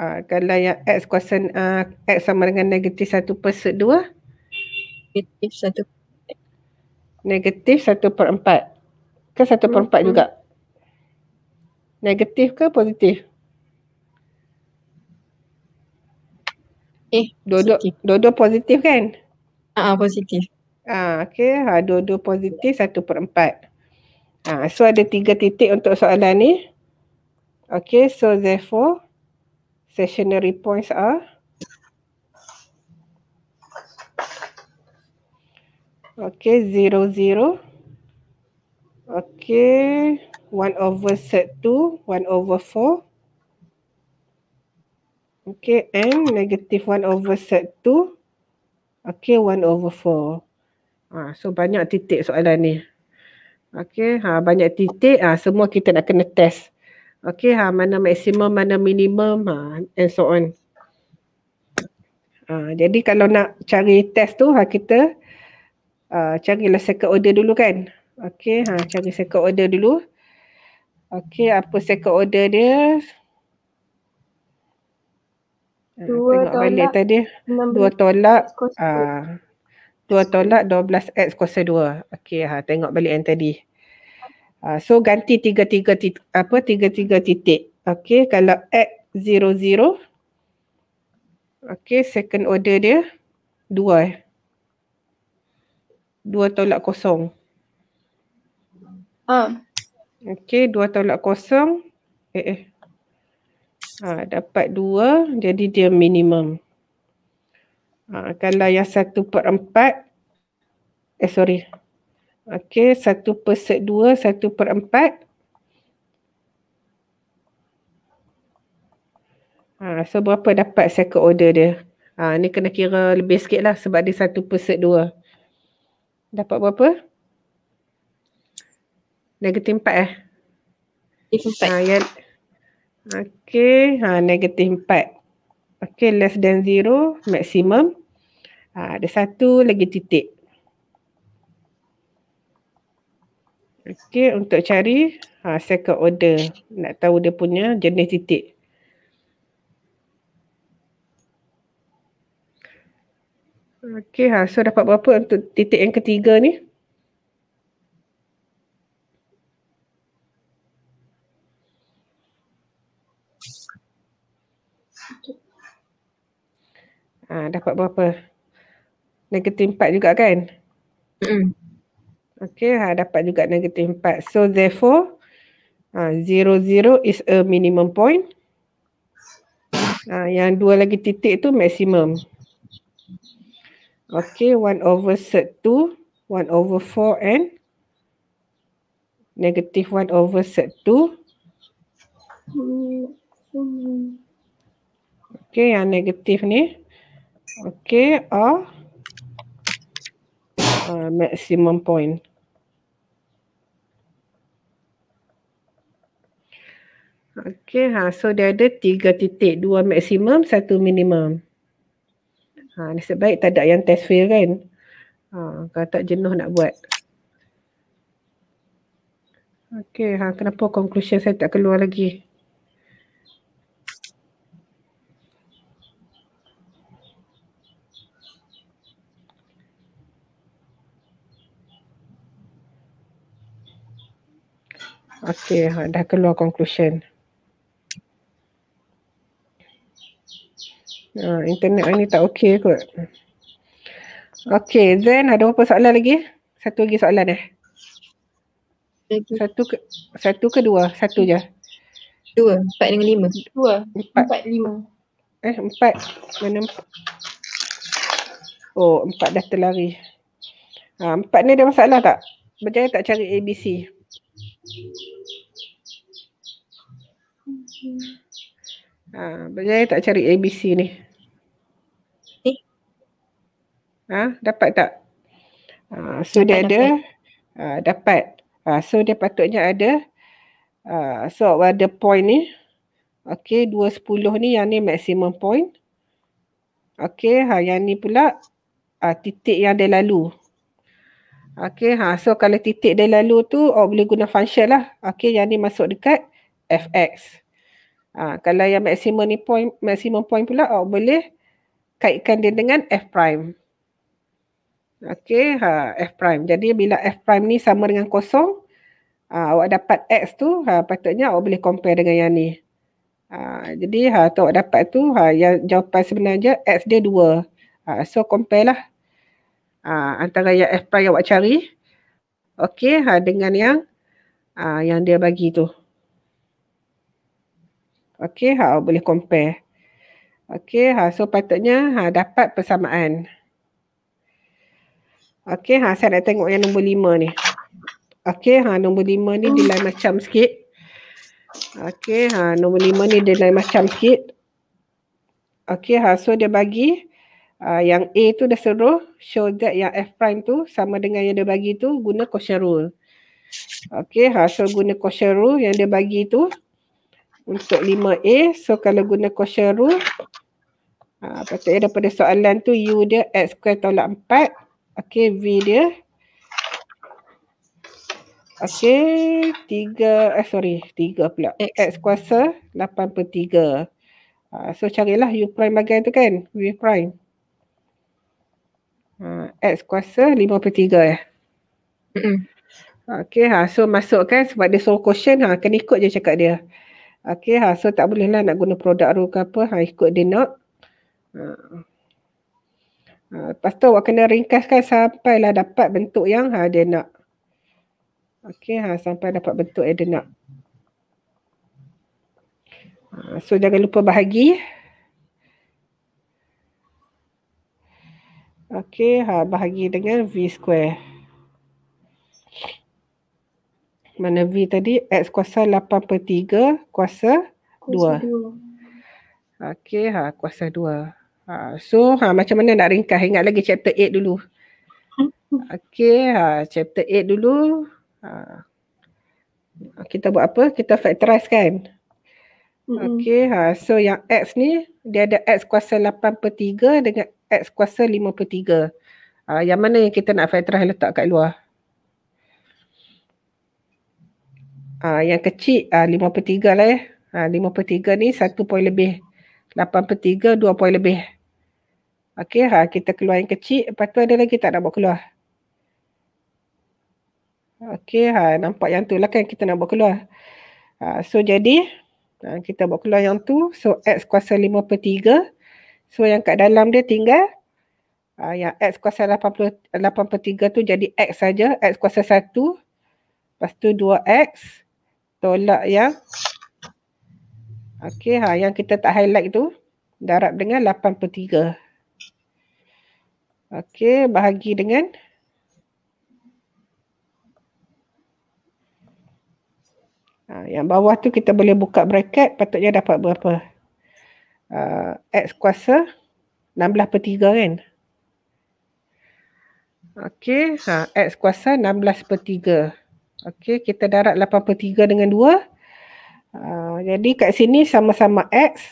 Uh, kalau yang X kuasa uh, X sama dengan negatif satu per set dua Negatif satu per 4. Negatif satu per empat Ke satu per empat juga? Negatif ke positif? Eh, dua-dua positif. Dua -dua positif kan? Ah, uh -uh, positif. Ah, okay. Ha, ah, dua-dua positif, satu per empat. Ha, so ada tiga titik untuk soalan ni. Okay, so therefore, stationary points are. Okay, zero, zero. Okay, one over set two, one over four. Okay, and negative one over set two. Okay, one over four. Ha, so banyak titik soalan ni. Okey, ha, banyak titik. Ha, semua kita nak kena test. Okey, ha, mana maksimum, mana minimum ha, and so on. Ha, jadi kalau nak cari test tu ha, kita ha, carilah second order dulu kan. Okey, ha, cari second order dulu. Okey, apa second order dia? Ha, dua tolak. Tadi. Dua tolak. Ah. 2 tolak 12x kuasa 2. Okey ha tengok balik yang tadi. Ha, so ganti 3 3 titik, apa 3 3 titik. Okey kalau x 0 0 Okey second order dia 2 eh. 2 tolak kosong. Ah. Uh. Okey 2 tolak kosong. Eh eh. Ha, dapat 2 jadi dia minimum. Uh, kalau yang satu per 4, eh sorry. okey satu per set dua satu per 4. Uh, ah, so berapa dapat second order dia? Uh, ni kena kira lebih sikit lah sebab dia satu per set dua. Dapat berapa? Negatif empat eh? Negatif 4. Uh, yang, okay, uh, negatif empat. Okey less than zero maximum. Ha, ada satu lagi titik. Okey, untuk cari ha, second order. Nak tahu dia punya jenis titik. Okey, ha, so dapat berapa untuk titik yang ketiga ni? Ah, ha, dapat berapa? negatif empat juga kan? Okay, ha, dapat juga negatif empat. So therefore, ha, zero 0 is a minimum point. Ha, yang dua lagi titik tu maximum. Okay, one over set two, one over four and negative one over set two. Okay, yang negatif ni. Okay, or Uh, maximum point. Okay, ha, so dia ada tiga titik. Dua maksimum, satu minimum. Ha, nasib baik tak ada yang test fail kan? Ha, kalau tak jenuh nak buat. Okay, ha, kenapa conclusion saya tak keluar lagi? Okay, dah keluar conclusion. Ha, internet ni tak okay kot. Okay, then ada apa soalan lagi? Satu lagi soalan eh. Satu ke, satu ke dua? Satu je. Dua. Empat dengan lima. Dua. Empat. empat lima. Eh, empat. Mana empat? Oh, empat dah terlari. Ha, empat ni ada masalah tak? Berjaya tak cari ABC? Hmm. Ha, ah, berjaya tak cari ABC ni? Eh? Ha, dapat tak? Ha, so dapat, dia ada dapat. Ha, dapat. Ha, so dia patutnya ada ha, so ada point ni. Okey, sepuluh ni yang ni maximum point. Okey, ha yang ni pula ha, titik yang dia lalu. Okay, ha, so kalau titik dia lalu tu, oh boleh guna function lah. Okay, yang ni masuk dekat fx. Ha, kalau yang maximum ni point, maximum point pula, oh boleh kaitkan dia dengan f prime. Okay, ha, f prime. Jadi bila f prime ni sama dengan kosong, ha, awak dapat x tu, ha, patutnya awak boleh compare dengan yang ni. Ha, jadi ha, tu awak dapat tu, ha, yang jawapan sebenarnya x dia 2. Ha, so compare lah uh, ha, antara yang yang awak cari okey ha dengan yang uh, yang dia bagi tu okey ha boleh compare okey ha so patutnya ha dapat persamaan okey ha saya nak tengok yang nombor 5 ni okey ha nombor 5 ni dia lain macam sikit okey ha nombor 5 ni dia lain macam sikit okey ha so dia bagi uh, yang A tu dah suruh show that yang F prime tu sama dengan yang dia bagi tu guna quotient rule. Okay, ha, so guna quotient rule yang dia bagi tu untuk 5A. So kalau guna quotient rule, ha, patutnya daripada soalan tu U dia X square tolak 4. Okay, V dia. Okay, 3, eh sorry, 3 pula. X kuasa 8 per 3. Ha, so carilah U prime bagian tu kan, V prime. X kuasa 5 per 3 ya. Mm. Okay, ha. so masukkan kan sebab dia suruh caution, ha. kena ikut je cakap dia. Okay, ha. so tak boleh lah nak guna produk rule ke apa, ha. ikut dia not. Ha. ha. Lepas tu awak kena ringkaskan sampai lah dapat bentuk yang ha, dia nak. Okay, ha. sampai dapat bentuk yang dia nak. Ha. so jangan lupa bahagi. Okey, ha, bahagi dengan V square. Mana V tadi? X kuasa 8 per 3 kuasa, kuasa 2. Okey, ha, kuasa 2. Ha, so, ha, macam mana nak ringkas? Ingat lagi chapter 8 dulu. Okey, ha, chapter 8 dulu. Ha. Kita buat apa? Kita factorize kan? Okey, ha, so yang X ni, dia ada X kuasa 8 per 3 dengan X kuasa 5 per 3. yang mana yang kita nak fatrah letak kat luar? Ha, yang kecil ha, 5 per 3 lah ya. Ha, 5 per 3 ni 1 poin lebih. 8 per 3, 2 poin lebih. Okey, ha, kita keluar yang kecil. Lepas tu ada lagi tak nak buat keluar. Okey, ha, nampak yang tu lah kan kita nak buat keluar. Ha, so jadi, ha, kita buat keluar yang tu. So X kuasa 5 per 3. So yang kat dalam dia tinggal uh, yang x kuasa 8 80, 3 tu jadi x saja, x kuasa 1. Lepas tu 2x tolak yang Okey, ha, yang kita tak highlight tu darab dengan 8 per 3. Okey, bahagi dengan ha, yang bawah tu kita boleh buka bracket, patutnya dapat berapa? uh, X kuasa 16 per 3 kan? Okey, ha, X kuasa 16 per 3. Okey, kita darat 8 per 3 dengan 2. Uh, jadi kat sini sama-sama X.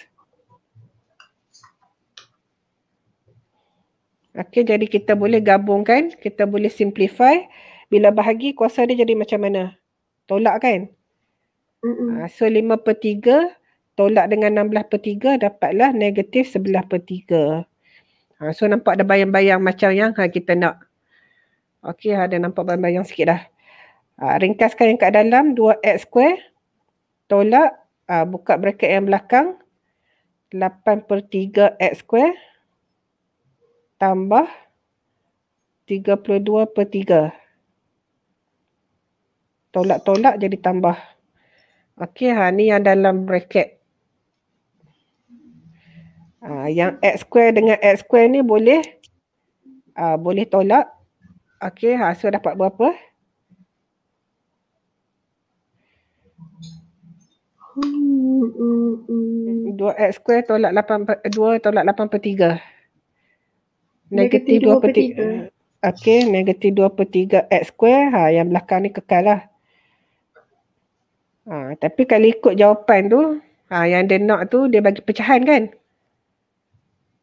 Okey, jadi kita boleh gabungkan, kita boleh simplify. Bila bahagi kuasa dia jadi macam mana? Tolak kan? Uh, so 5 per 3 tolak dengan 16 per 3 dapatlah negatif 11 per 3. Ha, so nampak ada bayang-bayang macam yang ha, kita nak. Okey ha, ada nampak bayang-bayang sikit dah. Ha, ringkaskan yang kat dalam 2x square tolak ha, buka bracket yang belakang 8 per 3x square tambah 32 per 3. Tolak-tolak jadi tambah. Okey, ha, ni yang dalam bracket. Uh, yang x square dengan x square ni boleh uh, boleh tolak. Okey, hasil ah, dapat berapa? Dua x square tolak lapan, dua tolak lapan per tiga. Negatif dua per tiga. Okey, negatif dua per tiga x square. Ha, yang belakang ni kekal lah. Ha, tapi kalau ikut jawapan tu, ha, yang dia nak tu dia bagi pecahan kan?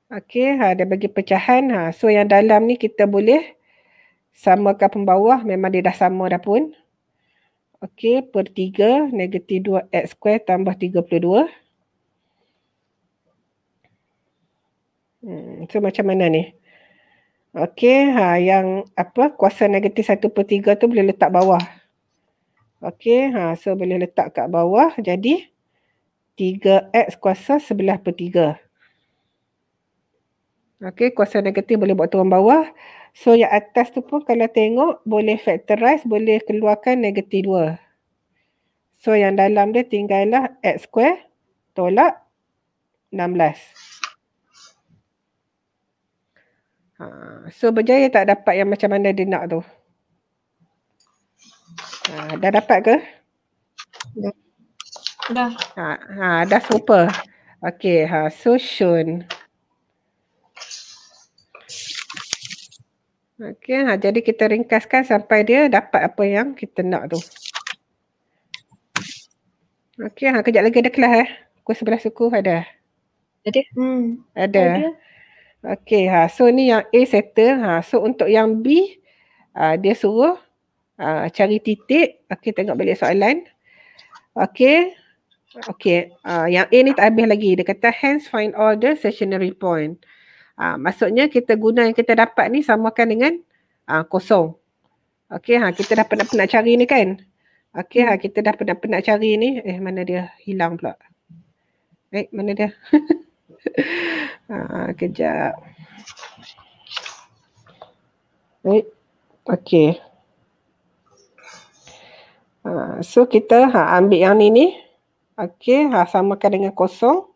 Okey, ha, dia bagi pecahan. Ha. So yang dalam ni kita boleh samakan pembawah. Memang dia dah sama dah pun. Okey, per 3 negatif 2x square tambah 32. Hmm, so macam mana ni? Okey, ha, yang apa kuasa negatif 1 per 3 tu boleh letak bawah. Okey, ha, so boleh letak kat bawah. Jadi 3x kuasa sebelah per 3. Okey, kuasa negatif boleh buat turun bawah. So yang atas tu pun kalau tengok boleh factorize, boleh keluarkan negatif 2. So yang dalam dia tinggallah x square tolak 16. Ha, so berjaya tak dapat yang macam mana dia nak tu? Ha, dah dapat ke? Dah. Ha, ha, dah super. Okay, ha, so Shun. Okey, ha, jadi kita ringkaskan sampai dia dapat apa yang kita nak tu. Okey, ha, kejap lagi ada kelas eh. Pukul sebelah suku ada. Ada. Hmm. Ada. ada. Okey, ha, so ni yang A settle. Ha, so untuk yang B, ha, dia suruh ha, cari titik. Okey, tengok balik soalan. Okey. Okey, ha, yang A ni tak habis lagi. Dia kata, hence find all the stationary point. Ha, maksudnya kita guna yang kita dapat ni samakan dengan ha, kosong. Okey ha kita dah pernah-pernah cari ni kan? Okey ha kita dah pernah-pernah cari ni eh mana dia hilang pula. Eh mana dia? ha kejap. Eh okey. Ha so kita ha ambil yang ni ni. Okey ha samakan dengan kosong.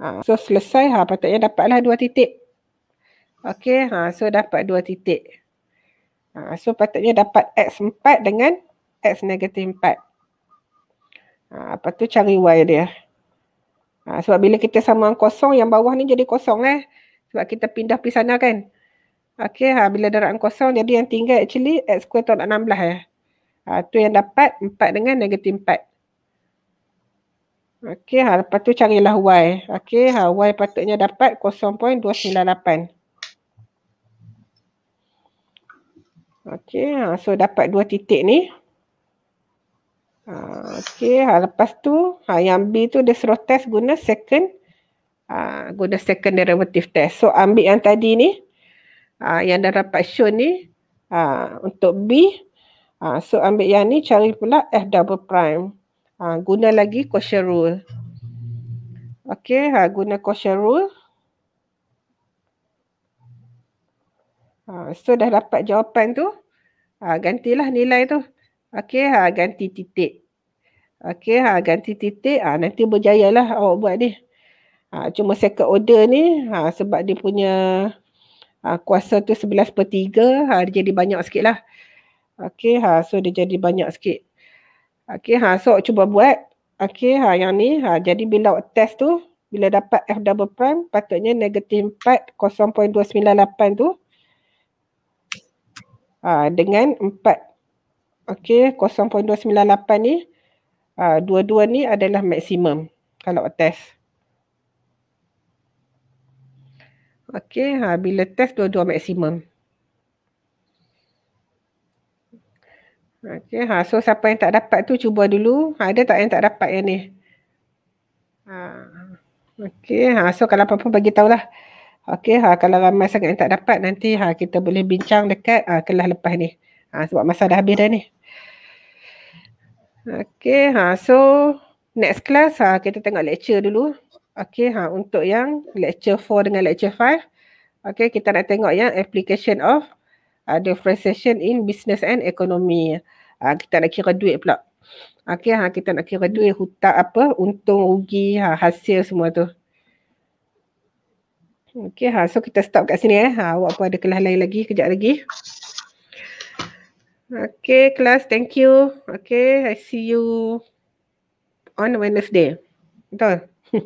Ha, so selesai ha patutnya dapatlah dua titik. Okey, ha so dapat dua titik. Ha, so patutnya dapat x4 dengan x negatif 4. Ha, apa tu cari y dia. Ha, sebab bila kita samakan kosong yang bawah ni jadi kosong eh. Sebab kita pindah pergi sana kan. Okey, ha bila darab kosong jadi yang tinggal actually x2 tolak 16 eh. Ha tu yang dapat 4 dengan negatif 4. Okey ha lepas tu carilah y. Okey ha y patutnya dapat 0.298. Okey ha so dapat dua titik ni. Ha okey ha lepas tu ha yang B tu dia suruh test guna second ha, guna second derivative test. So ambil yang tadi ni ha, yang dah dapat show ni ha, untuk B ha, so ambil yang ni cari pula F double prime ha, guna lagi kosher rule. Okey, ha, guna kosher rule. Ha, so dah dapat jawapan tu. Ha, gantilah nilai tu. Okey, ha, ganti titik. Okey, ha, ganti titik. Ha, nanti berjaya lah, awak buat ni. Ha, cuma second order ni ha, sebab dia punya ha, kuasa tu 11 per 3. Ha, dia jadi banyak sikit lah. Okey, ha, so dia jadi banyak sikit. Okey ha so cuba buat. Okey ha yang ni ha jadi bila test tu bila dapat F double prime patutnya negatif 4 0.298 tu ha, dengan 4. Okey 0.298 ni ha, dua-dua ni adalah maksimum kalau test. Okey ha bila test dua-dua maksimum. Okay, ha so siapa yang tak dapat tu cuba dulu. Ha ada tak yang tak dapat yang ni? Ha. Okey, ha so kalau apa-apa bagi tahulah. Okay, ha kalau ramai sangat yang tak dapat nanti ha kita boleh bincang dekat ha, kelas lepas ni. Ha sebab masa dah habis dah ni. Okay, ha so next class ha kita tengok lecture dulu. Okay, ha untuk yang lecture 4 dengan lecture 5. Okay, kita nak tengok yang application of ada recession in business and economy. Ha, kita nak kira duit pula. Okay, ha, ah, kita nak kira duit hutang apa, untung, rugi, ha, hasil semua tu. Okay, ha, so kita stop kat sini eh. Ha, awak pun ada kelas lain lagi, kejap lagi. Okay, class, thank you. Okay, I see you on Wednesday. Betul?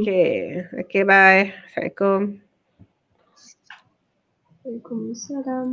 okay, okay, bye. Assalamualaikum. Waalaikumsalam.